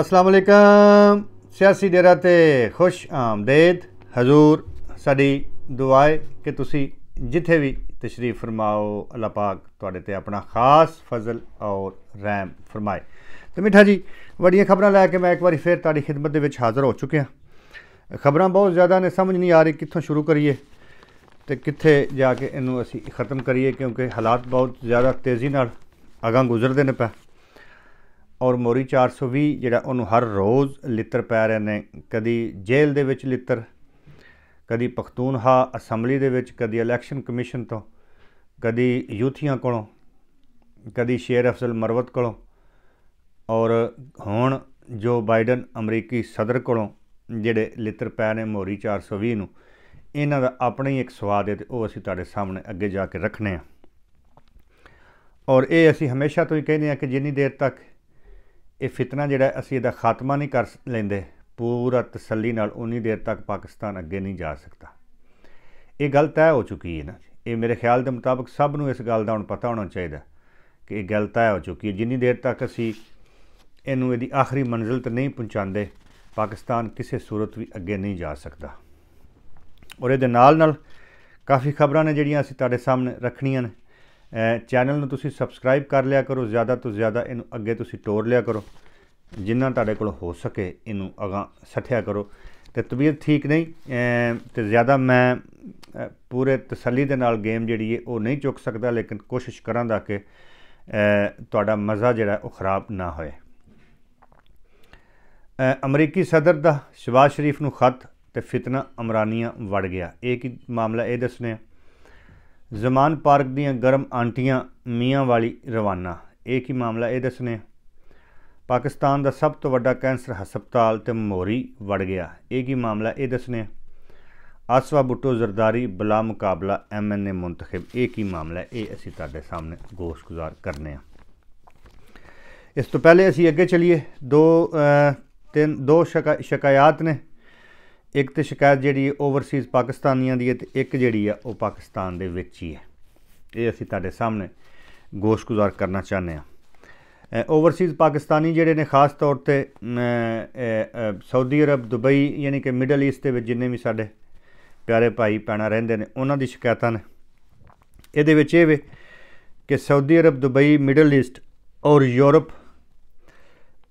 ਅਸਲਾਮ ਅਲੈਕਮ ਸਿਆਸੀ ਡੇਰਾ ਤੇ ਖੁਸ਼ ਆਮਦੇਦ ਹਜ਼ੂਰ ਸਾਡੀ ਦੁਆਏ ਕਿ ਤੁਸੀਂ ਜਿੱਥੇ ਵੀ ਤਸ਼ਰੀਫ ਫਰਮਾਓ ਅੱਲਾ ਪਾਕ ਤੁਹਾਡੇ ਤੇ ਆਪਣਾ ਖਾਸ ਫਜ਼ਲ ਔਰ ਰਹਿਮ ਫਰਮਾਏ ਤੇ ਮਿੱਠਾ ਜੀ ਵੱਡੀਆਂ ਖਬਰਾਂ ਲੈ ਕੇ ਮੈਂ ਇੱਕ ਵਾਰੀ ਫੇਰ ਤੁਹਾਡੀ ਖidmat ਦੇ ਵਿੱਚ ਹਾਜ਼ਰ ਹੋ ਚੁੱਕਿਆ ਖਬਰਾਂ ਬਹੁਤ ਜ਼ਿਆਦਾ ਨੇ ਸਮਝ ਨਹੀਂ ਆ ਰਹੀ ਕਿੱਥੋਂ ਸ਼ੁਰੂ ਕਰੀਏ ਤੇ ਕਿੱਥੇ ਜਾ ਕੇ ਇਹਨੂੰ ਅਸੀਂ ਖਤਮ ਕਰੀਏ ਕਿਉਂਕਿ ਹਾਲਾਤ ਬਹੁਤ ਜ਼ਿਆਦਾ ਤੇਜ਼ੀ ਨਾਲ ਅਗਾਂ ਗੁਜ਼ਰਦੇ ਨੇ ਪਏ ਔਰ ਮੋਰੀ 420 ਜਿਹੜਾ ਉਹਨੂੰ ਹਰ ਰੋਜ਼ ਲਿੱਤਰ ਪੈ ਰਹੇ ਨੇ ਕਦੀ ਜੇਲ੍ਹ ਦੇ ਵਿੱਚ ਲਿੱਤਰ ਕਦੀ ਪਖਤੂਨਹਾ ਅਸੈਂਬਲੀ ਦੇ ਵਿੱਚ ਕਦੀ ਇਲੈਕਸ਼ਨ ਕਮਿਸ਼ਨ ਤੋਂ ਕਦੀ ਯੂਥੀਆਂ ਕੋਲੋਂ ਕਦੀ ਸ਼ੇਰ ਅਫਜ਼ਲ ਮਰਵਤ ਕੋਲੋਂ ਔਰ ਹੁਣ ਜੋ ਬਾਈਡਨ ਅਮਰੀਕੀ ਸਦਰ ਕੋਲੋਂ ਜਿਹੜੇ ਲਿੱਤਰ ਪੈ ਨੇ ਮੋਰੀ 420 ਨੂੰ ਇਹਨਾਂ ਦਾ ਆਪਣਾ ਹੀ ਇੱਕ ਸਵਾਦ ਹੈ ਤੇ ਉਹ ਅਸੀਂ ਤੁਹਾਡੇ ਸਾਹਮਣੇ ਅੱਗੇ ਜਾ ਕੇ ਰੱਖਨੇ ਆ ਔਰ ਇਹ ਅਸੀਂ ਹਮੇਸ਼ਾ ਤੋਂ ਹੀ ਕਹਿੰਦੇ ਆ ਕਿ ਜਿੰਨੀ ਦੇਰ ਤੱਕ ਇਹ ਫਿਤਨਾ ਜਿਹੜਾ ਅਸੀਂ ਇਹਦਾ ਖਾਤਮਾ ਨਹੀਂ ਕਰ ਲੈਂਦੇ ਪੂਰਾ ਤਸੱਲੀ ਨਾਲ ਉਨੀ ਦੇਰ ਤੱਕ ਪਾਕਿਸਤਾਨ ਅੱਗੇ ਨਹੀਂ ਜਾ ਸਕਦਾ ਇਹ ਗੱਲ ਤੈਅ ਹੋ ਚੁੱਕੀ ਹੈ ਨਾ ਇਹ ਮੇਰੇ ਖਿਆਲ ਦੇ ਮੁਤਾਬਕ ਸਭ ਨੂੰ ਇਸ ਗੱਲ ਦਾ ਹੁਣ ਪਤਾ ਹੋਣਾ ਚਾਹੀਦਾ ਕਿ ਇਹ ਗੱਲ ਤੈਅ ਹੋ ਚੁੱਕੀ ਹੈ ਜਿੰਨੀ ਦੇਰ ਤੱਕ ਅਸੀਂ ਇਹਨੂੰ ਇਹਦੀ ਆਖਰੀ ਮੰਜ਼ਿਲ ਤੇ ਨਹੀਂ ਪਹੁੰਚਾਉਂਦੇ ਪਾਕਿਸਤਾਨ ਕਿਸੇ ਸੂਰਤ ਵੀ ਅੱਗੇ ਨਹੀਂ ਜਾ ਸਕਦਾ ਔਰ ਇਹਦੇ ਨਾਲ ਨਾਲ ਕਾਫੀ ਖਬਰਾਂ ਨੇ ਜਿਹੜੀਆਂ ਅਸੀਂ ਤੁਹਾਡੇ ਸਾਹਮਣੇ ਰੱਖਣੀਆਂ ਨੇ ਚੈਨਲ ਨੂੰ ਤੁਸੀਂ ਸਬਸਕ੍ਰਾਈਬ ਕਰ ਲਿਆ ਕਰੋ ਜ਼ਿਆਦਾ ਤੋਂ ਜ਼ਿਆਦਾ ਇਹਨੂੰ ਅੱਗੇ ਤੁਸੀਂ ਟੋਰ ਲਿਆ ਕਰੋ ਜਿੰਨਾ ਤੁਹਾਡੇ ਕੋਲ ਹੋ ਸਕੇ ਇਹਨੂੰ ਅਗਾ ਸੱਠਿਆ ਕਰੋ ਤੇ ਤਬੀਅਤ ਠੀਕ ਨਹੀਂ ਤੇ ਜ਼ਿਆਦਾ ਮੈਂ ਪੂਰੇ ਤਸੱਲੀ ਦੇ ਨਾਲ ਗੇਮ ਜਿਹੜੀ ਹੈ ਉਹ ਨਹੀਂ ਚੁੱਕ ਸਕਦਾ ਲੇਕਿਨ ਕੋਸ਼ਿਸ਼ ਕਰਾਂਦਾ ਕਿ ਤੁਹਾਡਾ ਮਜ਼ਾ ਜਿਹੜਾ ਉਹ ਖਰਾਬ ਨਾ ਹੋਏ ਅਮਰੀਕੀ ਸਦਰ ਦਾ ਸ਼ਵਾਸ਼ ਸ਼ਰੀਫ ਨੂੰ ਖਤ ਤੇ ਫਿਤਨਾ ਅਮਰਾਨੀਆਂ ਵੜ ਗਿਆ ਇਹ ਕੀ ਮਾਮਲਾ ਇਹ ਦੱਸਨੇ ਆ ਜ਼ਮਾਨ ਪਾਰਕ ਦੀਆਂ ਗਰਮ ਆਂਟੀਆਂ ਮੀਆਂ ਵਾਲੀ ਰਵਾਨਾ ਇਹ ਕੀ ਮਾਮਲਾ ਇਹ ਦੱਸਨੇ ਪਾਕਿਸਤਾਨ ਦਾ ਸਭ ਤੋਂ ਵੱਡਾ ਕੈਂਸਰ ਹਸਪਤਾਲ ਤੇ ਮੋਰੀ ਵੜ ਗਿਆ ਇਹ ਕੀ ਮਾਮਲਾ ਇਹ ਦੱਸਨੇ ਆਸਵਾ ਬੁੱਟੋ ਜ਼ਰਦਾਰੀ ਬਲਾ ਮੁਕਾਬਲਾ ਐਮਐਨਏ ਮੁੰਤਖਬ ਇਹ ਕੀ ਮਾਮਲਾ ਇਹ ਅਸੀਂ ਤੁਹਾਡੇ ਸਾਹਮਣੇ ਗੁਜ਼ਾਰ ਕਰਨੇ ਆ ਇਸ ਤੋਂ ਪਹਿਲੇ ਅਸੀਂ ਅੱਗੇ ਚਲੀਏ ਦੋ ਤਿੰਨ ਦੋ ਸ਼ਿਕਾਇਤ ਨੇ ਇੱਕ ਤੇ ਸ਼ਿਕਾਇਤ ਜਿਹੜੀ ਓਵਰਸੀਜ਼ ਪਾਕਿਸਤਾਨੀਆਂ ਦੀ ਹੈ ਤੇ ਇੱਕ ਜਿਹੜੀ ਆ ਉਹ ਪਾਕਿਸਤਾਨ ਦੇ ਵਿੱਚ ਹੀ ਹੈ ਇਹ ਅਸੀਂ ਤੁਹਾਡੇ ਸਾਹਮਣੇ ਗੋਸ਼ਗੁਜ਼ਾਰ ਕਰਨਾ ਚਾਹੁੰਦੇ ਆ ਓਵਰਸੀਜ਼ ਪਾਕਿਸਤਾਨੀ ਜਿਹੜੇ ਨੇ ਖਾਸ ਤੌਰ ਤੇ ਸਾਊਦੀ ਅਰਬ ਦੁਬਈ ਯਾਨੀ ਕਿ ਮਿਡਲ ਈਸਟ ਦੇ ਵਿੱਚ ਜਿੰਨੇ ਵੀ ਸਾਡੇ ਪਿਆਰੇ ਭਾਈ ਪੈਣਾ ਰਹਿੰਦੇ ਨੇ ਉਹਨਾਂ ਦੀ ਸ਼ਿਕਾਇਤਾਂ ਨੇ ਇਹਦੇ ਵਿੱਚ ਇਹ ਵੇ ਕਿ Saudi Arab Dubai middle east ਔਰ ਯੂਰਪ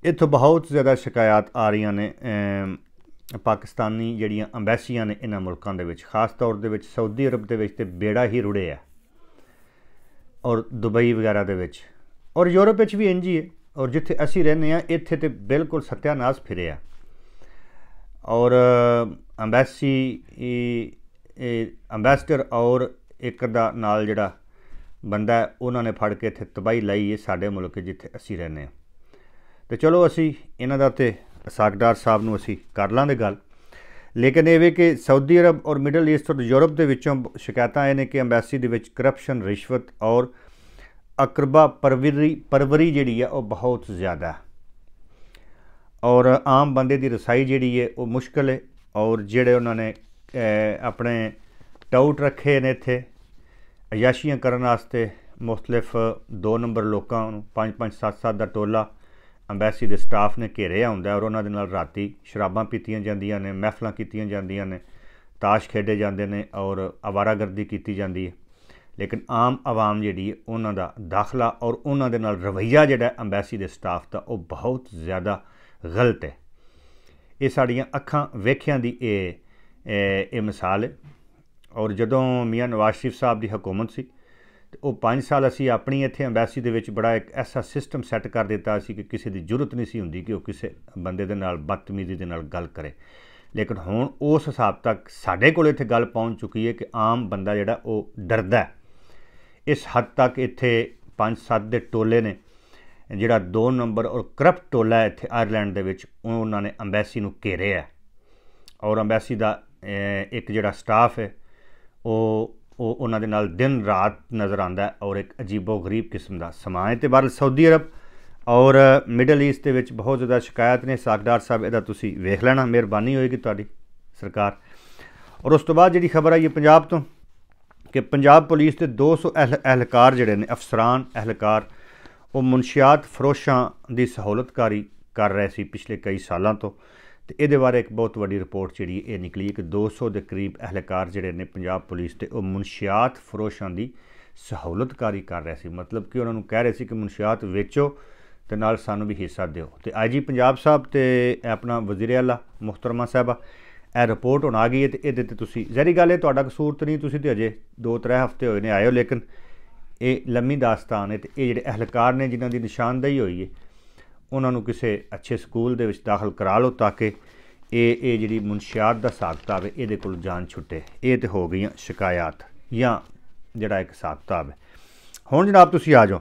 ਇਥੋਂ ਬਹੁਤ ਜ਼ਿਆਦਾ ਸ਼ਿਕਾਇਤ ਆ ਰਹੀਆਂ ਨੇ ਪਾਕਿਸਤਾਨੀ ਜਿਹੜੀਆਂ ਐਮਬੈਸੀਆਂ ਨੇ ਇਹਨਾਂ ਮੁਲਕਾਂ ਦੇ ਵਿੱਚ ਖਾਸ ਤੌਰ ਦੇ ਵਿੱਚ ਸਾਊਦੀ ਅਰਬ ਦੇ ਵਿੱਚ ਤੇ ਬੇੜਾ ਹੀ ਰੁੜੇ ਆ ਔਰ ਦੁਬਈ ਵਗੈਰਾ ਦੇ ਵਿੱਚ ਔਰ ਯੂਰਪ ਵਿੱਚ ਵੀ ਇੰਜੀ ਹੀ ਹੈ ਔਰ ਜਿੱਥੇ ਅਸੀਂ ਰਹਿੰਦੇ ਆ ਇੱਥੇ ਤੇ ਬਿਲਕੁਲ ਸਤਿਆਨਾਸ਼ ਫਿਰਿਆ ਔਰ ਐਮਬੈਸੀ ਇਹ ਐਮਬੈਸਡਰ ਔਰ ਇੱਕ ਦਾ ਨਾਲ ਜਿਹੜਾ ਬੰਦਾ ਉਹਨਾਂ ਨੇ ਫੜ ਕੇ ਇੱਥੇ ਤਬਾਈ ਲਈ ਹੈ ਸਾਡੇ ਮੁਲਕ ਜਿੱਥੇ ਅਸੀਂ ਰਹਿੰਦੇ ਆ ਤੇ ਚਲੋ ਅਸੀਂ ਇਹਨਾਂ ਦਾ ਤੇ ਸਾਕਦਾਰ ਸਾਹਿਬ ਨੂੰ ਅਸੀਂ ਕਰ ਲਾਂਗੇ ਗੱਲ ਲੇਕਿਨ ਇਹ ਵੀ ਕਿ ਸਾਊਦੀ ਅਰਬ ਔਰ ਮਿਡਲ ਈਸਟ ਔਰ ਯੂਰਪ ਦੇ ਵਿੱਚੋਂ ਸ਼ਿਕਾਇਤਾਂ ਆਏ ਨੇ ਕਿ ਐਮਬੈਸੀ ਦੇ ਵਿੱਚ ਕਰਪਸ਼ਨ ਰਿਸ਼ਵਤ ਔਰ ਅਕਰਬਾ ਪਰਵਰੀ ਪਰਵਰੀ ਜਿਹੜੀ ਆ ਉਹ ਬਹੁਤ ਜ਼ਿਆਦਾ ਔਰ ਆਮ ਬੰਦੇ ਦੀ ਰਸਾਈ ਜਿਹੜੀ ਹੈ ਉਹ ਮੁਸ਼ਕਲ ਹੈ ਔਰ ਜਿਹੜੇ ਉਹਨਾਂ ਨੇ ਆਪਣੇ ਟਾਊਟ ਰੱਖੇ ਨੇ ਇੱਥੇ ਅਯਾਸ਼ੀਆਂ ਕਰਨ ਵਾਸਤੇ ਮੁਖਤਲਫ ਦੋ ਨੰਬਰ ਲੋਕਾਂ ਨੂੰ 5 5 7 7 ਦਾ ਟੋਲਾ ਅੰਬੈਸੀ ਦੇ ਸਟਾਫ ਨੇ ਘੇਰਿਆ ਹੁੰਦਾ ਔਰ ਉਹਨਾਂ ਦੇ ਨਾਲ ਰਾਤੀ ਸ਼ਰਾਬਾਂ ਪੀਤੀਆਂ ਜਾਂਦੀਆਂ ਨੇ ਮਹਿਫਲਾਂ ਕੀਤੀਆਂ ਜਾਂਦੀਆਂ ਨੇ ਤਾਸ਼ ਖੇਡੇ ਜਾਂਦੇ ਨੇ ਔਰ ਆਵਾਰਾਗਰਦੀ ਕੀਤੀ ਜਾਂਦੀ ਹੈ ਲੇਕਿਨ ਆਮ ਆਵਾਮ ਜਿਹੜੀ ਉਹਨਾਂ ਦਾ ਦਾਖਲਾ ਔਰ ਉਹਨਾਂ ਦੇ ਨਾਲ ਰਵਈਆ ਜਿਹੜਾ ਅੰਬੈਸੀ ਦੇ ਸਟਾਫ ਦਾ ਉਹ ਬਹੁਤ ਜ਼ਿਆਦਾ ਗਲਤ ਹੈ ਇਹ ਸਾਡੀਆਂ ਅੱਖਾਂ ਵੇਖਿਆਂ ਦੀ ਇਹ ਇਹ ਮਿਸਾਲ ਹੈ ਔਰ ਜਦੋਂ ਮੀਆਂ ਨਵਾਜ਼ ਸ਼ਰੀਫ ਸਾਹਿਬ ਦੀ ਹਕੂਮਤ ਸੀ ਉਹ 5 ਸਾਲ ਅਸੀਂ ਆਪਣੀ ਇੱਥੇ ਐਮਬੈਸੀ ਦੇ ਵਿੱਚ ਬੜਾ ਇੱਕ ਐਸਾ ਸਿਸਟਮ ਸੈੱਟ ਕਰ ਦਿੱਤਾ ਸੀ ਕਿ ਕਿਸੇ ਦੀ ਜ਼ਰੂਰਤ ਨਹੀਂ ਸੀ ਹੁੰਦੀ ਕਿ ਉਹ ਕਿਸੇ ਬੰਦੇ ਦੇ ਨਾਲ ਬਦਤਮੀਜ਼ੀ ਦੇ ਨਾਲ ਗੱਲ ਕਰੇ ਲੇਕਿਨ ਹੁਣ ਉਸ ਹਿਸਾਬ ਤੱਕ ਸਾਡੇ ਕੋਲ ਇੱਥੇ ਗੱਲ ਪਹੁੰਚ ਚੁੱਕੀ ਹੈ ਕਿ ਆਮ ਬੰਦਾ ਜਿਹੜਾ ਉਹ ਡਰਦਾ ਹੈ ਇਸ ਹੱਦ ਤੱਕ ਇੱਥੇ 5-7 ਦੇ ਟੋਲੇ ਨੇ ਜਿਹੜਾ 2 ਨੰਬਰ ਔਰ ਕਰਪਟ ਟੋਲਾ ਇੱਥੇ ਆਇਰਲੈਂਡ ਦੇ ਵਿੱਚ ਉਹਨਾਂ ਨੇ ਐਮਬੈਸੀ ਨੂੰ ਘੇਰਿਆ ਔਰ ਐਮਬੈਸੀ ਦਾ ਇੱਕ ਜਿਹੜਾ ਸਟਾਫ ਹੈ ਉਹ ਉਹ ਉਹਨਾਂ ਦੇ ਨਾਲ ਦਿਨ ਰਾਤ ਨਜ਼ਰ ਆਂਦਾ ਔਰ ਇੱਕ ਅਜੀਬੋ ਗਰੀਬ ਕਿਸਮ ਦਾ ਸਮਾਂ ਹੈ ਤੇ ਬਾਹਰ ਸਾਊਦੀ ਅਰਬ ਔਰ ਮਿਡਲ ਈਸਟ ਦੇ ਵਿੱਚ ਬਹੁਤ ਜ਼ਿਆਦਾ ਸ਼ਿਕਾਇਤ ਨੇ ਸਾਖਦਾਰ ਸਾਹਿਬ ਇਹਦਾ ਤੁਸੀਂ ਵੇਖ ਲੈਣਾ ਮਿਹਰਬਾਨੀ ਹੋਏਗੀ ਤੁਹਾਡੀ ਸਰਕਾਰ ਔਰ ਉਸ ਤੋਂ ਬਾਅਦ ਜਿਹੜੀ ਖਬਰ ਆਈ ਹੈ ਪੰਜਾਬ ਤੋਂ ਕਿ ਪੰਜਾਬ ਪੁਲਿਸ ਦੇ 200 ਅਹਿਲਕਾਰ ਜਿਹੜੇ ਨੇ ਅਫਸਰਾਨ ਅਹਿਲਕਾਰ ਉਹ ਮੁਨਸ਼ੀਆਤ ਫਰੋਸ਼ਾਂ ਦੀ ਸਹੂਲਤਕਾਰੀ ਕਰ ਰਹੇ ਸੀ ਪਿਛਲੇ ਕਈ ਸਾਲਾਂ ਤੋਂ ਤੇ ਇਹਦੇ ਬਾਰੇ ਇੱਕ ਬਹੁਤ ਵੱਡੀ ਰਿਪੋਰਟ ਜਿਹੜੀ ਇਹ ਨਿਕਲੀ ਕਿ 200 ਦੇ ਕਰੀਬ ਅਹਿਲਕਾਰ ਜਿਹੜੇ ਨੇ ਪੰਜਾਬ ਪੁਲਿਸ ਤੇ ਉਹ ਮਨਸ਼ਿਆਤ ਫਰੋਸ਼ਾਂ ਦੀ ਸਹੂਲਤਕਾਰੀ ਕਰ ਰਹੇ ਸੀ ਮਤਲਬ ਕਿ ਉਹਨਾਂ ਨੂੰ ਕਹਿ ਰਹੇ ਸੀ ਕਿ ਮਨਸ਼ਿਆਤ ਵੇਚੋ ਤੇ ਨਾਲ ਸਾਨੂੰ ਵੀ ਹਿੱਸਾ ਦਿਓ ਤੇ ਆਈਜੀ ਪੰਜਾਬ ਸਾਹਿਬ ਤੇ ਆਪਣਾ ਵਜ਼ੀਰ ਆਲਾ ਮੁਹਤਰਮਾ ਸਾਹਿਬਾ ਇਹ ਰਿਪੋਰਟ ਹੁਣ ਆ ਗਈ ਹੈ ਤੇ ਇਹਦੇ ਤੇ ਤੁਸੀਂ ਜ਼ਰੀ ਗੱਲ ਹੈ ਤੁਹਾਡਾ ਕਸੂਰ ਤੇ ਨਹੀਂ ਤੁਸੀਂ ਤੇ ਅਜੇ 2-3 ਹਫ਼ਤੇ ਹੋਏ ਨੇ ਆਇਓ ਲੇਕਿਨ ਇਹ ਲੰਮੀ ਦਾਸਤਾਨ ਹੈ ਤੇ ਇਹ ਜਿਹੜੇ ਅਹਿਲਕਾਰ ਨੇ ਜਿਨ੍ਹਾਂ ਦੀ ਨਿਸ਼ਾਨਦੇਹੀ ਹੋਈ ਹੈ ਉਹਨਾਂ ਨੂੰ ਕਿਸੇ ਅੱਛੇ ਸਕੂਲ ਦੇ ਵਿੱਚ ਦਾਖਲ ਕਰਾ ਲਓ ਤਾਂ ਕਿ ਇਹ ਇਹ ਜਿਹੜੀ ਮਨਸ਼ਿਆਤ ਦਾ ਸਾਖਤਾ ਹੈ ਇਹਦੇ ਕੋਲ ਜਾਨ ਛੁੱਟੇ ਇਹ ਤੇ ਹੋ ਗਈਆਂ ਸ਼ਿਕਾਇਤ ਜਾਂ ਜਿਹੜਾ ਇੱਕ ਸਾਖਤਾ ਹੈ ਹੁਣ ਜਨਾਬ ਤੁਸੀਂ ਆ ਜਾਓ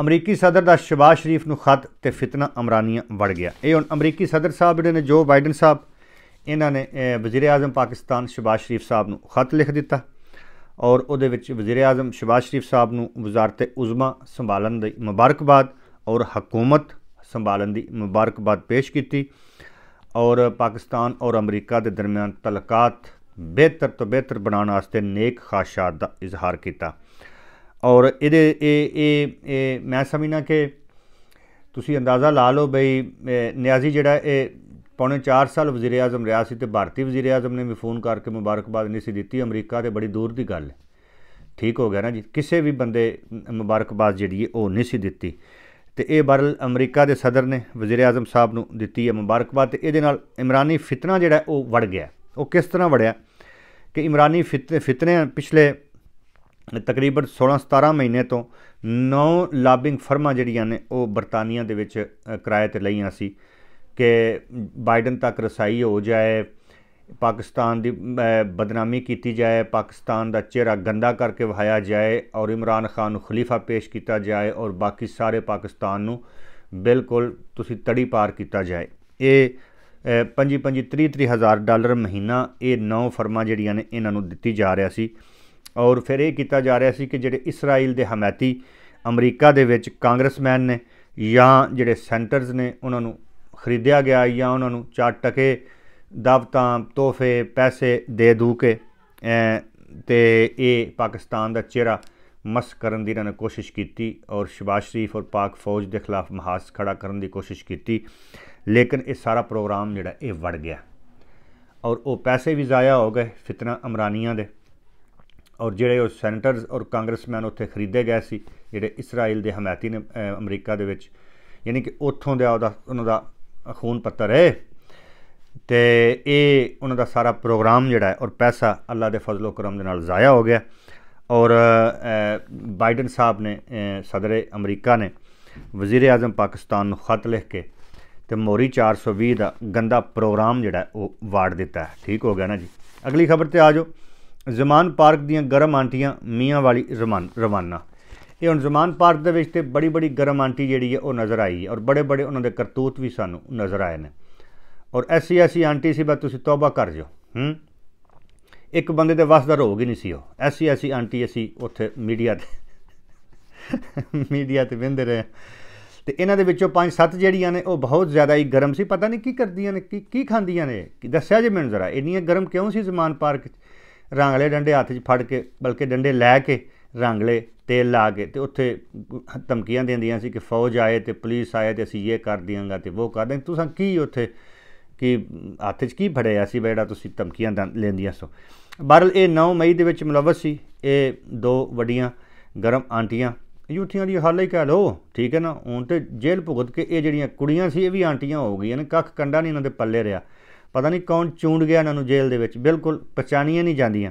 ਅਮਰੀਕੀ ਸਦਰ ਦਾ ਸ਼ਬਾਸ਼ ਸ਼ਰੀਫ ਨੂੰ ਖਤ ਤੇ ਫਿਤਨਾ ਅਮਰਾਨੀਆਂ ਵੜ ਗਿਆ ਇਹ ਹੁਣ ਅਮਰੀਕੀ ਸਦਰ ਸਾਹਿਬ ਜਿਹੜੇ ਨੇ ਜੋ ਬਾਈਡਨ ਸਾਹਿਬ ਇਹਨਾਂ ਨੇ ਵਜ਼ੀਰ ਆਜ਼ਮ ਪਾਕਿਸਤਾਨ ਸ਼ਬਾਸ਼ ਸ਼ਰੀਫ ਸਾਹਿਬ ਨੂੰ ਖਤ ਲਿਖ ਦਿੱਤਾ ਔਰ ਉਹਦੇ ਵਿੱਚ ਵਜ਼ੀਰ ਆਜ਼ਮ ਸਬਾਸ ਸ਼ਰੀਫ ਸਾਹਿਬ ਨੂੰ ਵਜ਼ਾਰਤ ਉਜ਼ਮਾ ਸੰਭਾਲਣ ਦੀ ਮੁਬਾਰਕਬਾਦ ਔਰ ਹਕੂਮਤ ਸੰਭਾਲਣ ਦੀ ਮੁਬਾਰਕਬਾਦ ਪੇਸ਼ ਕੀਤੀ ਔਰ ਪਾਕਿਸਤਾਨ ਔਰ ਅਮਰੀਕਾ ਦੇ ਦਰਮਿਆਨ ਤਲਕਾਤ ਬਿਹਤਰ ਤੋਂ ਬਿਹਤਰ ਬਣਾਉਣ ਵਾਸਤੇ ਨੇਕ ਖਾਸ਼ਾਤ ਦਾ ਇਜ਼ਹਾਰ ਕੀਤਾ ਔਰ ਇਹਦੇ ਇਹ ਇਹ ਮੈਂ ਸਮਝਣਾ ਕਿ ਤੁਸੀਂ ਅੰਦਾਜ਼ਾ ਲਾ ਲਓ ਬਈ ਨਿਆਜ਼ੀ ਜਿਹੜਾ ਇਹ ਪੌਣੇ 4 ਸਾਲ ਵਜ਼ੀਰ ਆਜ਼ਮ ਰਿਆ ਸੀ ਤੇ ਭਾਰਤੀ ਵਜ਼ੀਰ ਆਜ਼ਮ ਨੇ ਵੀ ਫੋਨ ਕਰਕੇ ਮੁਬਾਰਕਬਾਦ ਨਹੀਂ ਸੀ ਦਿੱਤੀ ਅਮਰੀਕਾ ਤੇ ਬੜੀ ਦੂਰ ਦੀ ਗੱਲ ਹੈ ਠੀਕ ਹੋ ਗਿਆ ਨਾ ਜੀ ਕਿਸੇ ਵੀ ਬੰਦੇ ਮੁਬਾਰਕਬਾਦ ਜਿਹੜੀ ਉਹ ਨਹੀਂ ਸੀ ਦਿੱਤੀ ਤੇ ਇਹ ਬਰਲ ਅਮਰੀਕਾ ਦੇ ਸਦਰ ਨੇ ਵਜ਼ੀਰ ਆਜ਼ਮ ਸਾਹਿਬ ਨੂੰ ਦਿੱਤੀ ਹੈ ਮੁਬਾਰਕਬਾਦ ਤੇ ਇਹਦੇ ਨਾਲ ਇਮਰਾਨੀ ਫਿਤਨਾ ਜਿਹੜਾ ਉਹ ਵੜ ਗਿਆ ਉਹ ਕਿਸ ਤਰ੍ਹਾਂ ਵੜਿਆ ਕਿ ਇਮਰਾਨੀ ਫਿਤਨੇ ਫਿਤਨੇ ਪਿਛਲੇ ਤਕਰੀਬਨ 16-17 ਮਹੀਨੇ ਤੋਂ ਨੌ ਲਾਬਿੰਗ ਫਰਮਾਂ ਜਿਹੜੀਆਂ ਨੇ ਉਹ ਬਰਤਾਨੀਆਂ ਦੇ ਵਿੱਚ ਕਿਰਾਏ ਤੇ ਲਈਆਂ ਸੀ ਕਿ ਬਾਈਡਨ ਤੱਕ ਰਸਾਈ ਹੋ ਜਾਏ ਪਾਕਿਸਤਾਨ ਦੀ ਬਦਨਾਮੀ ਕੀਤੀ ਜਾਏ ਪਾਕਿਸਤਾਨ ਦਾ ਚਿਹਰਾ ਗੰਦਾ ਕਰਕੇ ਵਹਾਇਆ ਜਾਏ ਔਰ ਇਮਰਾਨ ਖਾਨ ਨੂੰ ਖਲੀਫਾ ਪੇਸ਼ ਕੀਤਾ ਜਾਏ ਔਰ ਬਾਕੀ ਸਾਰੇ ਪਾਕਿਸਤਾਨ ਨੂੰ ਬਿਲਕੁਲ ਤੁਸੀਂ ਤੜੀ ਪਾਰ ਕੀਤਾ ਜਾਏ ਇਹ 25 25 ਡਾਲਰ ਮਹੀਨਾ ਇਹ ਨੌ ਫਰਮਾਂ ਜਿਹੜੀਆਂ ਨੇ ਇਹਨਾਂ ਨੂੰ ਦਿੱਤੀ ਜਾ ਰਿਹਾ ਸੀ ਔਰ ਫਿਰ ਇਹ ਕੀਤਾ ਜਾ ਰਿਹਾ ਸੀ ਕਿ ਜਿਹੜੇ ਇਸਰਾਇਲ ਦੇ ਹਮਾਇਤੀ ਅਮਰੀਕਾ ਦੇ ਵਿੱਚ ਕਾਂਗਰਸਮੈਨ ਨੇ ਜਾਂ ਜਿਹੜੇ ਸੈਂਟਰਸ ਨੇ ਉਹਨਾਂ ਨੂੰ ਖਰੀਦਿਆ ਗਿਆ ਜਾਂ ਉਹਨਾਂ ਨੂੰ 4 ਟਕੇ ਦਾਵਤਾਂ ਤੋਹਫੇ ਪੈਸੇ ਦੇ ਦੂ ਕੇ ਤੇ ਇਹ ਪਾਕਿਸਤਾਨ ਦਾ ਚਿਹਰਾ ਮਸ ਕਰਨ ਦੀ ਇਹਨਾਂ ਨੇ ਕੋਸ਼ਿਸ਼ ਕੀਤੀ ਔਰ ਸ਼ਬਾਸ਼ ਸ਼ਰੀਫ ਔਰ ਪਾਕ ਫੌਜ ਦੇ ਖਿਲਾਫ ਮਹਾਸ ਖੜਾ ਕਰਨ ਦੀ ਕੋਸ਼ਿਸ਼ ਕੀਤੀ ਲੇਕਿਨ ਇਹ ਸਾਰਾ ਪ੍ਰੋਗਰਾਮ ਜਿਹੜਾ ਇਹ ਵੜ ਗਿਆ ਔਰ ਉਹ ਪੈਸੇ ਵੀ ਜ਼ਾਇਆ ਹੋ ਗਏ ਫਿਤਨਾ ਅਮਰਾਨੀਆਂ ਦੇ ਔਰ ਜਿਹੜੇ ਉਹ ਸੈਨੇਟਰਸ ਔਰ ਕਾਂਗਰਸਮੈਨ ਉੱਥੇ ਖਰੀਦੇ ਗਏ ਸੀ ਜਿਹੜੇ ਇਸਰਾਈਲ ਦੇ ਹਮਾਇਤੀ ਨੇ ਅਮਰੀਕਾ ਦੇ ਵਿੱਚ ਯਾਨੀ ਕਿ ਉੱਥੋਂ ਦਾ ਉਹਦਾ ਉਹਨਾਂ ਦਾ ਖੂਨ ਪੱਤਰ ਹੈ ਤੇ ਇਹ ਉਹਨਾਂ ਦਾ ਸਾਰਾ ਪ੍ਰੋਗਰਾਮ ਜਿਹੜਾ ਹੈ ਔਰ ਪੈਸਾ ਅੱਲਾ ਦੇ ਫਜ਼ਲੋ ਕਰਮ ਦੇ ਨਾਲ ਜ਼ਾਇਆ ਹੋ ਗਿਆ ਔਰ ਬਾਈਡਨ ਸਾਹਿਬ ਨੇ ਸਦਰੇ ਅਮਰੀਕਾ ਨੇ ਵਜ਼ੀਰ ਆਜ਼ਮ ਪਾਕਿਸਤਾਨ ਨੂੰ ਖਤ ਲਿਖ ਕੇ ਤੇ ਮੋਰੀ 420 ਦਾ ਗੰਦਾ ਪ੍ਰੋਗਰਾਮ ਜਿਹੜਾ ਉਹ ਵਾੜ ਦਿੱਤਾ ਹੈ ਠੀਕ ਹੋ ਗਿਆ ਨਾ ਜੀ ਅਗਲੀ ਖਬਰ ਤੇ ਆ ਜਾਓ ਜ਼ਮਾਨ ਪਾਰਕ ਦੀਆਂ ਗਰਮ ਆਂਟੀਆਂ ਮੀਆਂ ਵਾਲੀ ਰਵਾਨਾ ਇਹ ਹੁਣ ਜ਼ਮਾਨ ਪਾਰਕ ਦੇ ਵਿੱਚ ਤੇ ਬੜੀ ਬੜੀ ਗਰਮ ਆਂਟੀ ਜਿਹੜੀ ਹੈ ਉਹ ਨਜ਼ਰ ਆਈ ਹੈ ਔਰ ਬੜੇ ਬੜੇ ਉਹਨਾਂ ਦੇ ਕਰਤੂਤ ਵੀ ਸਾਨੂੰ ਨਜ਼ਰ ਆਏ ਨੇ ਔਰ ਐਸੀ ਐਸੀ ਆਂਟੀ ਸੀ ਬਸ ਤੁਸੀਂ ਤੌਬਾ ਕਰ ਜਿਓ ਹੂੰ ਇੱਕ ਬੰਦੇ ਦੇ ਵਸ ਦਾ ਰੋਗ ਹੀ ਨਹੀਂ ਸੀ ਉਹ ਐਸੀ ਐਸੀ ਆਂਟੀ ਅਸੀਂ ਉੱਥੇ ਮੀਡੀਆ ਤੇ ਮੀਡੀਆ ਤੇ ਵਿੰਦੇ ਰਹੇ ਤੇ ਇਹਨਾਂ ਦੇ ਵਿੱਚੋਂ ਪੰਜ ਸੱਤ ਜਿਹੜੀਆਂ ਨੇ ਉਹ ਬਹੁਤ ਜ਼ਿਆਦਾ ਹੀ ਗਰਮ ਸੀ ਪਤਾ ਨਹੀਂ ਕੀ ਕਰਦੀਆਂ ਨੇ ਕੀ ਕੀ ਖਾਂਦੀਆਂ ਨੇ ਦੱਸਿਆ ਜੇ ਮੈਨੂੰ ਜ਼ਰਾ ਇੰਨੀਆਂ ਗਰਮ ਕਿਉਂ ਸੀ ਜ਼ਮਾਨ ਪਾਰਕ ਰਾਂਗਲੇ ਡੰਡੇ ਹੱਥ 'ਚ ਫੜ ਕੇ ਬਲਕਿ ਡੰਡੇ ਲੈ ਕੇ ਰਾਂਗਲੇ ਤੇਲ ਲਾ ਕੇ ਤੇ ਉੱਥੇ ਧਮਕੀਆਂ ਦਿੰਦੀਆਂ ਸੀ ਕਿ ਫੌਜ ਆਏ ਤੇ ਪੁਲਿਸ ਆਏ ਤੇ ਅਸੀਂ ਇਹ ਕਰ ਦਿਆਂਗਾ ਤੇ ਉਹ ਕਰ ਤੁਸੀਂ ਕੀ ਉੱਥੇ ਕਿ ਹੱਥ 'ਚ ਕੀ ਫੜਿਆ ਸੀ ਬੈੜਾ ਤੁਸੀਂ ਧਮਕੀਆਂ ਲੈਂਦੀਆਂ ਸੋ ਬਹਰਲ ਇਹ 9 ਮਈ ਦੇ ਵਿੱਚ ਮੁਲਵਸ ਸੀ ਇਹ ਦੋ ਵੱਡੀਆਂ ਗਰਮ ਆਂਟੀਆਂ ਯੂਥੀਆਂ ਦੀ ਹਾਲੇ ਕਹਿ ਲੋ ਠੀਕ ਹੈ ਨਾ ਹੁਣ ਤੇ ਜੇਲ੍ਹ ਭੁਗਤ ਕੇ ਇਹ ਜਿਹੜੀਆਂ ਕੁੜੀਆਂ ਸੀ ਇਹ ਵੀ ਆਂਟੀਆਂ ਹੋ ਗਈਆਂ ਨੇ ਕੱਖ ਕੰਡਾ ਨਹੀਂ ਇਹਨਾਂ ਦੇ ਪੱਲੇ ਰਿਆ ਪਤਾ ਨਹੀਂ ਕੌਣ ਚੂੰਡ ਗਿਆ ਇਹਨਾਂ ਨੂੰ ਜੇਲ੍ਹ ਦੇ ਵਿੱਚ ਬਿਲਕੁਲ ਪਛਾਣੀਆਂ ਨਹੀਂ ਜਾਂਦੀਆਂ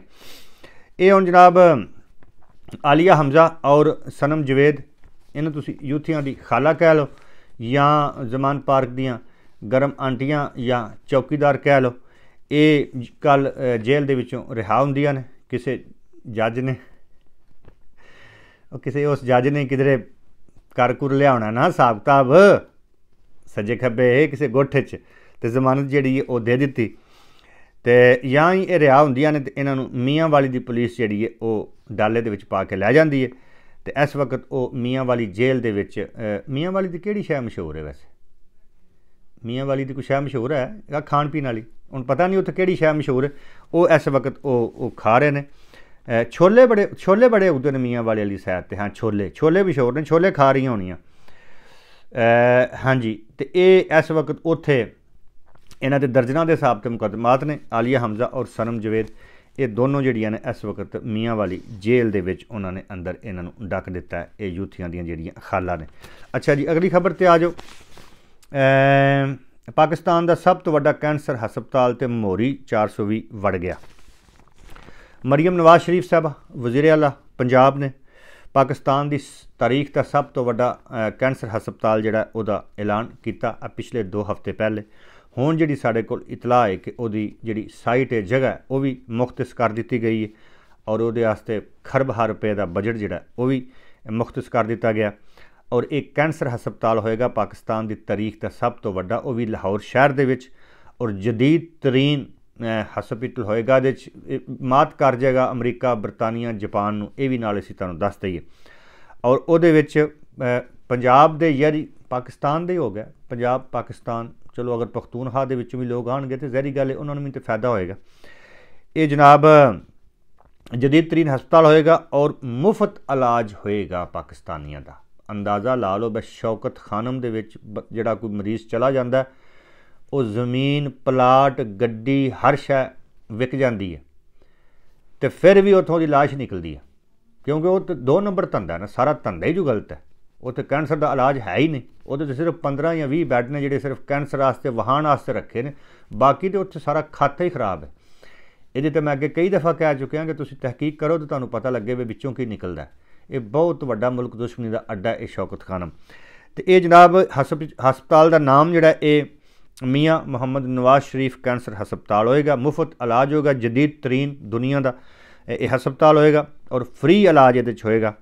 ਇਹ ਹੁਣ ਜਨਾਬ ਆਲੀਆ ਹਮਜ਼ਾ ਔਰ ਸਨਮ ਜਵੇਦ ਇਹਨਾਂ ਤੁਸੀਂ ਯੂਥੀਆਂ ਦੀ ਖਾਲਾ ਕਹਿ ਲੋ ਜਾਂ ਜ਼ਮਾਨ ਪਾਰਕ ਦੀਆਂ ਗਰਮ ਆਂਟੀਆਂ ਜਾਂ ਚੌਕੀਦਾਰ ਕਹਿ ਲਓ ਇਹ ਕੱਲ ਜੇਲ੍ਹ ਦੇ ਵਿੱਚੋਂ ਰਿਹਾ ਹੁੰਦੀਆਂ ਨੇ ਕਿਸੇ ਜੱਜ ਨੇ ਉਹ ਕਿਸੇ ਉਸ ਜੱਜ ਨੇ ਕਿਧਰੇ ਕਰਕੁਰ ਲਿਆਉਣਾ ਨਾ ਸਾਬਤਾਬ ਸਜੇ ਸੱਜੇ ਖੱਬੇ ਕਿਸੇ ਗੋਠੇ 'ਚ ਤੇ ਜ਼ਮਾਨਤ ਜਿਹੜੀ ਉਹ ਦੇ ਦਿੱਤੀ ਤੇ ਜਾਂ ਹੀ ਇਹ ਰਿਹਾ ਹੁੰਦੀਆਂ ਨੇ ਤੇ ਇਹਨਾਂ ਨੂੰ ਮੀਆਂ ਵਾਲੀ ਦੀ ਪੁਲਿਸ ਜਿਹੜੀ ਹੈ ਉਹ ਡਾਲੇ ਦੇ ਵਿੱਚ ਪਾ ਕੇ ਲੈ ਜਾਂਦੀ ਹੈ ਤੇ ਇਸ ਵਕਤ ਉਹ ਮੀਆਂ ਵਾਲੀ ਜੇਲ੍ਹ ਦੇ ਵਿੱਚ ਮੀਆਂ ਵਾਲੀ ਦੀ ਕਿਹੜੀ ਸ਼ਹਿ ਮਸ਼ਹੂਰ ਹੈ ਵੈਸੇ ਮੀਆਂ ਵਾਲੀ ਦੀ ਕੋਈ ਸ਼ੈ ਮਸ਼ਹੂਰ ਹੈ ਇਹ ਖਾਣ ਪੀਣ ਵਾਲੀ ਹੁਣ ਪਤਾ ਨਹੀਂ ਉੱਥੇ ਕਿਹੜੀ ਸ਼ੈ ਮਸ਼ਹੂਰ ਉਹ ਇਸ ਵਕਤ ਉਹ ਉਹ ਖਾ ਰਹੇ ਨੇ ਛੋਲੇ ਬੜੇ ਛੋਲੇ ਬੜੇ ਉਦੋਂ ਮੀਆਂ ਵਾਲੇ ਵਾਲੀ ਸਾਈਡ ਤੇ ਹਾਂ ਛੋਲੇ ਛੋਲੇ ਵੀ ਸ਼ੋਰ ਨੇ ਛੋਲੇ ਖਾ ਰਹੀਆਂ ਹੋਣੀਆਂ ਹਾਂਜੀ ਤੇ ਇਹ ਇਸ ਵਕਤ ਉੱਥੇ ਇਹਨਾਂ ਦੇ ਦਰਜਨਾਂ ਦੇ ਹਿਸਾਬ ਤੇ ਮੁਕਦਮਾਤ ਨੇ ਆਲੀਆ ਹਮਜ਼ਾ ਔਰ ਸਨਮ ਜਵੇਦ ਇਹ ਦੋਨੋਂ ਜਿਹੜੀਆਂ ਨੇ ਇਸ ਵਕਤ ਮੀਆਂ ਵਾਲੀ ਜੇਲ੍ਹ ਦੇ ਵਿੱਚ ਉਹਨਾਂ ਨੇ ਅੰਦਰ ਇਹਨਾਂ ਨੂੰ ਡੱਕ ਦਿੱਤਾ ਇਹ ਯੂਥੀਆਂ ਦੀਆਂ ਜਿਹੜੀਆਂ ਖਾਲਾ ਨੇ ਅੱਛਾ ਜੀ ਅਗਲੀ ਖਬਰ ਤੇ ਆ ਜਾਓ ਪਾਕਿਸਤਾਨ ਦਾ ਸਭ ਤੋਂ ਵੱਡਾ ਕੈਂਸਰ ਹਸਪਤਾਲ ਤੇ ਮੋਰੀ 420 ਵੜ ਗਿਆ ਮਰੀਮ ਨਵਾਜ਼ ਸ਼ਰੀਫ ਸਾਹਿਬ ਵਜ਼ੀਰ ਆਲਾ ਪੰਜਾਬ ਨੇ ਪਾਕਿਸਤਾਨ ਦੀ ਤਾਰੀਖ ਦਾ ਸਭ ਤੋਂ ਵੱਡਾ ਕੈਂਸਰ ਹਸਪਤਾਲ ਜਿਹੜਾ ਉਹਦਾ ਐਲਾਨ ਕੀਤਾ ਪਿਛਲੇ 2 ਹਫ਼ਤੇ ਪਹਿਲੇ ਹੁਣ ਜਿਹੜੀ ਸਾਡੇ ਕੋਲ ਇਤਲਾਹ ਹੈ ਕਿ ਉਹਦੀ ਜਿਹੜੀ ਸਾਈਟ ਹੈ ਜਗ੍ਹਾ ਉਹ ਵੀ ਮੁਖਤਸ ਕਰ ਦਿੱਤੀ ਗਈ ਹੈ ਔਰ ਉਹਦੇ ਵਾਸਤੇ ਖਰਬ ਹਰ ਰੁਪਏ ਦਾ ਬਜਟ ਜਿਹੜਾ ਉਹ ਵੀ ਮੁਖਤਸ ਕਰ ਦਿੱਤਾ ਗਿਆ ਔਰ ਇਹ ਕੈਂਸਰ ਹਸਪਤਾਲ ਹੋਏਗਾ ਪਾਕਿਸਤਾਨ ਦੀ ਤਾਰੀਖ ਦਾ ਸਭ ਤੋਂ ਵੱਡਾ ਉਹ ਵੀ ਲਾਹੌਰ ਸ਼ਹਿਰ ਦੇ ਵਿੱਚ ਔਰ ਜਦੀਦ ਤਰੀਨ ਹਸਪੀਟਲ ਹੋਏਗਾ ਦੇ ਵਿੱਚ ਮਾਤ ਕਰ ਜਾਏਗਾ ਅਮਰੀਕਾ ਬ੍ਰਿਟਾਨੀਆ ਜਾਪਾਨ ਨੂੰ ਇਹ ਵੀ ਨਾਲ ਅਸੀਂ ਤੁਹਾਨੂੰ ਦੱਸ ਦਈਏ ਔਰ ਉਹਦੇ ਵਿੱਚ ਪੰਜਾਬ ਦੇ ਯਾਰੀ ਪਾਕਿਸਤਾਨ ਦੇ ਹੋ ਗਿਆ ਪੰਜਾਬ ਪਾਕਿਸਤਾਨ ਚਲੋ ਅਗਰ ਪਖਤੂਨਖਾ ਦੇ ਵਿੱਚ ਵੀ ਲੋਕ ਆਣਗੇ ਤੇ ਜ਼ਹਿਰੀ ਗੱਲ ਹੈ ਉਹਨਾਂ ਨੂੰ ਵੀ ਤੇ ਫਾਇਦਾ ਹੋਏਗਾ ਇਹ ਜਨਾਬ ਜਦੀਦ ਤਰੀਨ ਹਸਪਤਾਲ ਹੋਏਗਾ ਔਰ ਮੁਫਤ ਇਲਾਜ ਹੋਏਗਾ ਪਾਕਿਸਤਾਨੀਆਂ ਦਾ ਅੰਦਾਜ਼ਾ ਲਾ ਲਓ ਬਸ ਸ਼ੌਕਤ ਖਾਨਮ ਦੇ ਵਿੱਚ ਜਿਹੜਾ ਕੋਈ ਮਰੀਜ਼ ਚਲਾ ਜਾਂਦਾ ਉਹ ਜ਼ਮੀਨ ਪਲਾਟ ਗੱਡੀ ਹਰ ਸ਼ੈ ਵਿਕ ਜਾਂਦੀ ਹੈ ਤੇ ਫਿਰ ਵੀ ਉਥੋਂ ਦੀ লাশ ਨਿਕਲਦੀ ਹੈ ਕਿਉਂਕਿ ਉਹ ਤੇ ਦੋ ਨੰਬਰ ਧੰਦਾ ਨਾ ਸਾਰਾ ਧੰਦਾ ਹੀ ਜੋ ਗਲਤ ਹੈ ਉੱਥੇ ਕੈਂਸਰ ਦਾ ਇਲਾਜ ਹੈ ਹੀ ਨਹੀਂ ਉਹਦੇ ਤੇ ਸਿਰਫ 15 ਜਾਂ 20 ਬੈੱਡ ਨੇ ਜਿਹੜੇ ਸਿਰਫ ਕੈਂਸਰ ਵਾਸਤੇ ਵਹਾਣ ਵਾਸਤੇ ਰੱਖੇ ਨੇ ਬਾਕੀ ਤੇ ਉੱਥੇ ਸਾਰਾ ਖਾਤਾ ਹੀ ਖਰਾਬ ਹੈ ਇਹਦੇ ਤੇ ਮੈਂ ਅੱਗੇ ਕਈ ਦਫਾ ਕਹਿ ਚੁੱਕਿਆ ਕਿ ਤੁਸੀਂ ਤਹਿਕੀਕ ਕਰੋ ਤੇ ਤੁਹਾਨੂੰ ਪਤਾ ਲੱਗੇ ਵੀ ਵਿੱਚੋਂ ਕੀ ਨਿਕਲਦਾ ਹੈ ਇਹ ਬਹੁਤ ਵੱਡਾ ਮੁਲਕ ਦੁਸ਼ਮਣੀ ਦਾ ਅੱਡਾ ਇਹ ਸ਼ੌਕਤ ਖਾਨਮ ਤੇ ਇਹ ਜਨਾਬ ਹਸਪਤਾਲ ਦਾ ਨਾਮ ਜਿਹੜਾ ਇਹ ਮੀਆਂ ਮੁਹੰਮਦ ਨਵਾਜ਼ ਸ਼ਰੀਫ ਕੈਂਸਰ ਹਸਪਤਾਲ ਹੋਏਗਾ ਮੁਫਤ ਇਲਾਜ ਹੋਏਗਾ ਜਦੀਦ ਤਰੀਨ ਦੁਨੀਆ ਦਾ ਇਹ ਹਸਪਤਾਲ ਹੋਏਗਾ ਔਰ ਫ੍ਰੀ ਇਲਾਜ ਇਹਦੇ ਚ ਹੋਏਗਾ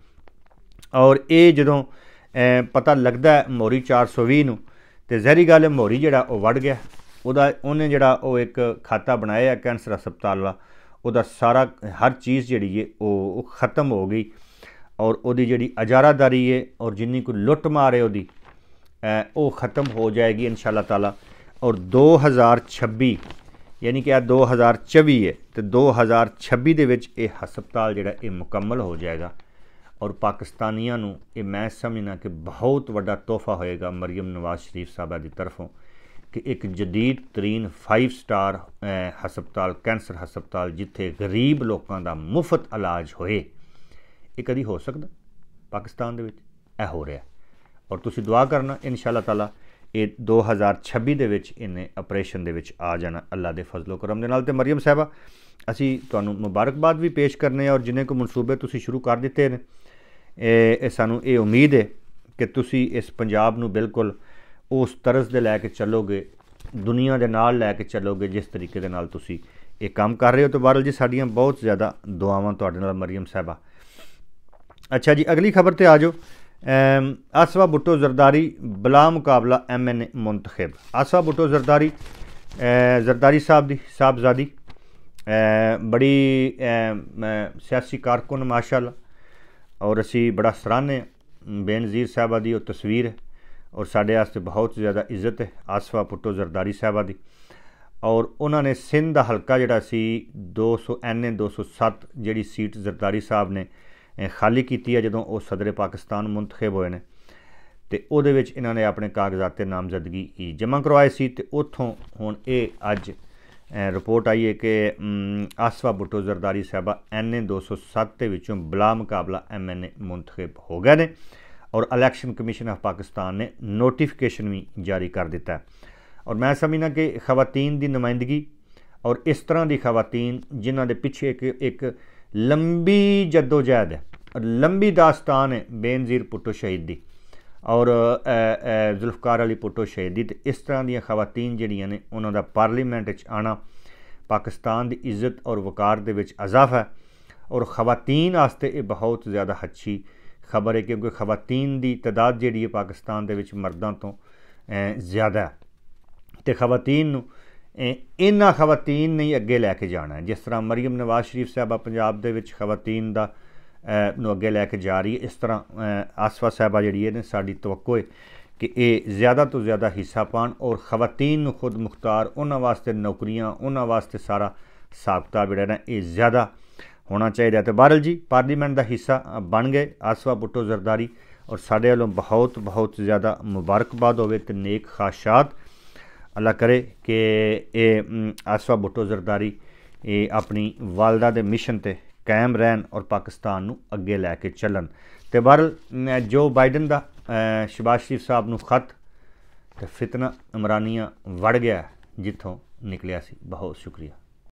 ਔਰ ਇਹ ਜਦੋਂ ਪਤਾ ਲੱਗਦਾ ਹੈ ਮੋਰੀ 420 ਨੂੰ ਤੇ ਜ਼ਹਿਰੀ ਗੱਲ ਹੈ ਮੋਰੀ ਜਿਹੜਾ ਉਹ ਵੜ ਗਿਆ ਉਹਦਾ ਉਹਨੇ ਜਿਹੜਾ ਉਹ ਇੱਕ ਖਾਤਾ ਬਣਾਇਆ ਕੈਂਸਰ ਹਸਪਤਾਲ ਦਾ ਉਹਦਾ ਸਾਰਾ ਹਰ ਚੀਜ਼ ਜਿਹੜੀ ਹੈ ਉਹ ਖਤਮ ਹੋ ਗਈ ਔਰ ਉਹਦੀ ਜਿਹੜੀ ਅਜਾਰਾਦਾਰੀ ਹੈ ਔਰ ਜਿੰਨੀ ਕੋ ਲੁੱਟ ਮਾਰੇ ਉਹਦੀ ਉਹ ਖਤਮ ਹੋ ਜਾਏਗੀ ਇਨਸ਼ਾਅੱਲਾ ਤਾਲਾ ਔਰ 2026 ਯਾਨੀ ਕਿ ਆ 2024 ਹੈ ਤੇ 2026 ਦੇ ਵਿੱਚ ਇਹ ਹਸਪਤਾਲ ਜਿਹੜਾ ਇਹ ਮੁਕੰਮਲ ਹੋ ਜਾਏਗਾ ਔਰ ਪਾਕਿਸਤਾਨੀਆਂ ਨੂੰ ਇਹ ਮੈਂ ਸਮਝਣਾ ਕਿ ਬਹੁਤ ਵੱਡਾ ਤੋਹਫਾ ਹੋਏਗਾ ਮਰੀਮ ਨਵਾਜ਼ ਸ਼ਰੀਫ ਸਾਹਿਬਾ ਦੀ ਤਰਫੋਂ ਕਿ ਇੱਕ ਜਦੀਦ ਤਰੀਨ 5 ਸਟਾਰ ਹਸਪਤਾਲ ਕੈਂਸਰ ਹਸਪਤਾਲ ਜਿੱਥੇ ਗਰੀਬ ਲੋਕਾਂ ਦਾ ਮੁਫਤ ਇਲਾਜ ਹੋਏ ਇਹ ਕਦੀ ਹੋ ਸਕਦਾ ਪਾਕਿਸਤਾਨ ਦੇ ਵਿੱਚ ਇਹ ਹੋ ਰਿਹਾ ਔਰ ਤੁਸੀਂ ਦੁਆ ਕਰਨਾ ਇਨਸ਼ਾਅੱਲਾ ਤਾਲਾ ਇਹ 2026 ਦੇ ਵਿੱਚ ਇਹਨੇ ਆਪਰੇਸ਼ਨ ਦੇ ਵਿੱਚ ਆ ਜਾਣਾ ਅੱਲਾ ਦੇ ਫਜ਼ਲੋ ਕਰਮ ਦੇ ਨਾਲ ਤੇ ਮਰੀਮ ਸਾਹਿਬਾ ਅਸੀਂ ਤੁਹਾਨੂੰ ਮੁਬਾਰਕਬਾਦ ਵੀ ਪੇਸ਼ ਕਰਨੇ ਆ ਔਰ ਜਿਨੇ ਕੋ ਮਨਸੂਬੇ ਤੁਸੀਂ ਸ਼ੁਰੂ ਕਰ ਦਿੱਤੇ ਨੇ ਇਹ ਸਾਨੂੰ ਇਹ ਉਮੀਦ ਹੈ ਕਿ ਤੁਸੀਂ ਇਸ ਪੰਜਾਬ ਨੂੰ ਬਿਲਕੁਲ ਉਸ ਤਰਜ਼ ਦੇ ਲੈ ਕੇ ਚੱਲੋਗੇ ਦੁਨੀਆ ਦੇ ਨਾਲ ਲੈ ਕੇ ਚੱਲੋਗੇ ਜਿਸ ਤਰੀਕੇ ਦੇ ਨਾਲ ਤੁਸੀਂ ਇਹ ਕੰਮ ਕਰ ਰਹੇ ਹੋ ਤੇ ਬਾਰਲ ਜੀ ਸਾਡੀਆਂ ਬਹੁਤ ਜ਼ਿਆਦਾ ਦੁਆਵਾਂ ਤੁਹਾਡੇ ਨਾਲ ਮਰੀਮ ਸਾਹਿਬਾ ਅੱਛਾ ਜੀ ਅਗਲੀ ਖਬਰ ਤੇ ਆਜੋ ਅਸਵਾ ਬੁੱਟੋ ਜ਼ਰਦਾਰੀ ਬਲਾ ਮੁਕਾਬਲਾ ਐਮਐਨ ਮੁੰਤਖਬ ਅਸਵਾ ਬੁੱਟੋ ਜ਼ਰਦਾਰੀ ਜ਼ਰਦਾਰੀ ਸਾਹਿਬ ਦੀ ਸਾਹਿਬਜ਼ਾਦੀ ਬੜੀ ਸਿਆਸੀ ਕਾਰਕੁਨ ਮਾਸ਼ਾਅੱਲਾ ਔਰ ਅਸੀਂ ਬੜਾ ਸਰਾਹਨੇ ਬੇਨਜ਼ੀਰ ਸਾਹਿਬਾ ਦੀ ਉਹ ਤਸਵੀਰ ਔਰ ਸਾਡੇ ਵਾਸਤੇ ਬਹੁਤ ਜ਼ਿਆਦਾ ਇੱਜ਼ਤ ਹੈ ਆਸਵਾ ਪੁੱਟੋ ਜ਼ਰਦਾਰੀ ਸਾਹਿਬਾ ਦੀ ਔਰ ਉਹਨਾਂ ਨੇ ਸਿੰਧ ਦਾ ਹਲਕਾ ਜਿਹੜਾ ਸੀ 200 ਐਨਏ 207 ਜਿਹੜੀ ਸੀਟ ਜ਼ਰਦਾਰੀ ਸਾਹਿਬ ਨੇ ਖਾਲੀ ਕੀਤੀ ਹੈ ਜਦੋਂ ਉਹ ਸਦਰੇ ਪਾਕਿਸਤਾਨ ਮੁੰਤਖਬ ਹੋਏ ਨੇ ਤੇ ਉਹਦੇ ਵਿੱਚ ਇਹਨਾਂ ਨੇ ਆਪਣੇ ਕਾਗਜ਼ਾਤ ਤੇ ਨਾਮਜ਼ਦਗੀ ਜਮ੍ਹਾਂ ਕਰਵਾਏ ਸੀ ਤੇ ਉੱਥੋਂ ਹੁਣ ਇਹ ਅੱਜ ਰਿਪੋਰਟ ਆਈ ਹੈ ਕਿ ਆਸਵਾ ਬੁੱਟੋ ਜ਼ਰਦਾਰੀ ਸਾਹਿਬਾ ਐਨਏ 207 ਦੇ ਵਿੱਚੋਂ ਬਲਾ ਮੁਕਾਬਲਾ ਐਮਐਨਏ ਮੁੰਤਖਬ ਹੋ ਗਏ ਨੇ ਔਰ ਇਲੈਕਸ਼ਨ ਕਮਿਸ਼ਨ ਆਫ ਪਾਕਿਸਤਾਨ ਨੇ ਨੋਟੀਫਿਕੇਸ਼ਨ ਵੀ ਜਾਰੀ ਕਰ ਦਿੱਤਾ ਹੈ ਔਰ ਮੈਂ ਸਮਝਣਾ ਕਿ ਖਵਾਤੀਨ ਦੀ ਨੁਮਾਇੰਦਗੀ ਔਰ ਇਸ ਤਰ੍ਹਾਂ ਦੀ ਖਵਾਤੀਨ ਜਿਨ੍ਹਾਂ ਦੇ ਪਿੱਛੇ ਇੱਕ ਇੱਕ ਲੰਬੀ ਜਦੋਜਹਿਦ ਹੈ ਲੰਬੀ ਦਾਸਤਾਨ ਹੈ ਬੇਨਜ਼ੀਰ ਪੁੱਟੋ ਸ਼ਹੀਦ ਦੀ ਔਰ ਜ਼ੁਲਫਕਾਰ ਅਲੀ ਪੁੱਟੋ ਸ਼ਹੀਦੀ ਤੇ ਇਸ ਤਰ੍ਹਾਂ ਦੀਆਂ ਖਵਾਤੀਨ ਜਿਹੜੀਆਂ ਨੇ ਉਹਨਾਂ ਦਾ ਪਾਰਲੀਮੈਂਟ ਵਿੱਚ ਆਣਾ ਪਾਕਿਸਤਾਨ ਦੀ ਇੱਜ਼ਤ ਔਰ ਵਕਾਰ ਦੇ ਵਿੱਚ ਅਜ਼ਾਫਾ ਔਰ ਖਵਾਤੀਨ ਆਸਤੇ ਇਹ ਬਹੁਤ ਜ਼ਿਆਦਾ ਅੱਛੀ ਖਬਰ ਹੈ ਕਿਉਂਕਿ ਖਵਾਤੀਨ ਦੀ ਤਦਾਦ ਜਿਹੜੀ ਹੈ ਪਾਕਿਸਤਾਨ ਦੇ ਵਿੱਚ ਮਰਦਾਂ ਤੋਂ ਜ਼ਿਆਦਾ ਹੈ ਤੇ ਖਵਾਤੀਨ ਨੂੰ ਇਹਨਾਂ ਖਵਾਤੀਨ ਨਹੀਂ ਅੱਗੇ ਲੈ ਕੇ ਜਾਣਾ ਜਿਸ ਤਰ੍ਹਾਂ ਮਰੀਮ ਨਵਾਜ਼ ਸ਼ਰੀਫ ਸਾਹਿਬਾ ਪੰਜਾਬ ਦੇ ਵਿੱਚ ਖਵਾਤੀਨ ਦਾ ਨੂੰ ਅੱਗੇ ਲੈ ਕੇ ਜਾ ਰਹੀ ਹੈ ਇਸ ਤਰ੍ਹਾਂ ਆਸਵਾ ਸਾਹਿਬਾ ਜਿਹੜੀ ਇਹਨੇ ਸਾਡੀ ਤਵੱਕੋ ਹੈ ਕਿ ਇਹ ਜ਼ਿਆਦਾ ਤੋਂ ਜ਼ਿਆਦਾ ਹਿੱਸਾ ਪਾਣ ਔਰ ਖਵਤੀਨ ਨੂੰ ਖੁਦ ਮੁਖਤਾਰ ਉਹਨਾਂ ਵਾਸਤੇ ਨੌਕਰੀਆਂ ਉਹਨਾਂ ਵਾਸਤੇ ਸਾਰਾ ਸਾਖਤਾ ਜਿਹੜਾ ਨਾ ਇਹ ਜ਼ਿਆਦਾ ਹੋਣਾ ਚਾਹੀਦਾ ਤੇ ਬਾਰਲ ਜੀ ਪਾਰਲੀਮੈਂਟ ਦਾ ਹਿੱਸਾ ਬਣ ਗਏ ਆਸਵਾ ਬੁੱਟੋ ਜ਼ਰਦਾਰੀ ਔਰ ਸਾਡੇ ਵੱਲੋਂ ਬਹੁਤ ਬਹੁਤ ਜ਼ਿਆਦਾ ਮੁਬਾਰਕਬਾਦ ਹੋਵੇ ਤੇ ਨੇਕ ਖਾਸ਼ਾਤ ਅੱਲਾ ਕਰੇ ਕਿ ਇਹ ਆਸਵਾ ਬੁੱਟੋ ਜ਼ਰਦਾਰੀ ਇਹ ਆਪਣੀ ਵਾਲਦਾ ਦੇ ਮਿਸ਼ਨ ਤੇ ਕਾਇਮ ਰਹਿਣ ਔਰ ਪਾਕਿਸਤਾਨ ਨੂੰ ਅੱਗੇ ਲੈ ਕੇ ਚੱਲਣ ਤੇ ਬਰ ਜੋ ਬਾਈਡਨ ਦਾ ਸ਼ਿਬਾਸ਼ ਸ਼ਰੀਫ ਸਾਹਿਬ ਨੂੰ ਖਤ ਤੇ ਫਿਤਨਾ ਇਮਰਾਨੀਆਂ ਵੜ ਗਿਆ ਜਿੱਥੋਂ ਨਿਕਲਿਆ ਸੀ ਬਹੁਤ ਸ਼ੁਕਰੀਆ